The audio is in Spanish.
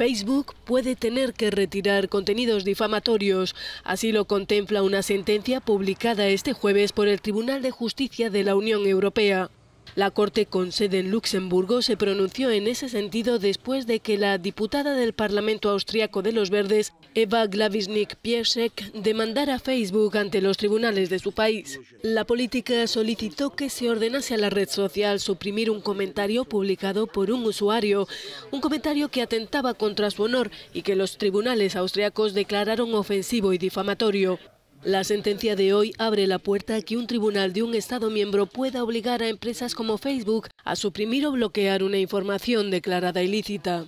Facebook puede tener que retirar contenidos difamatorios. Así lo contempla una sentencia publicada este jueves por el Tribunal de Justicia de la Unión Europea. La Corte con sede en Luxemburgo se pronunció en ese sentido después de que la diputada del Parlamento austriaco de los Verdes, Eva glavisnik pieszek demandara a Facebook ante los tribunales de su país. La política solicitó que se ordenase a la red social suprimir un comentario publicado por un usuario, un comentario que atentaba contra su honor y que los tribunales austriacos declararon ofensivo y difamatorio. La sentencia de hoy abre la puerta a que un tribunal de un Estado miembro pueda obligar a empresas como Facebook a suprimir o bloquear una información declarada ilícita.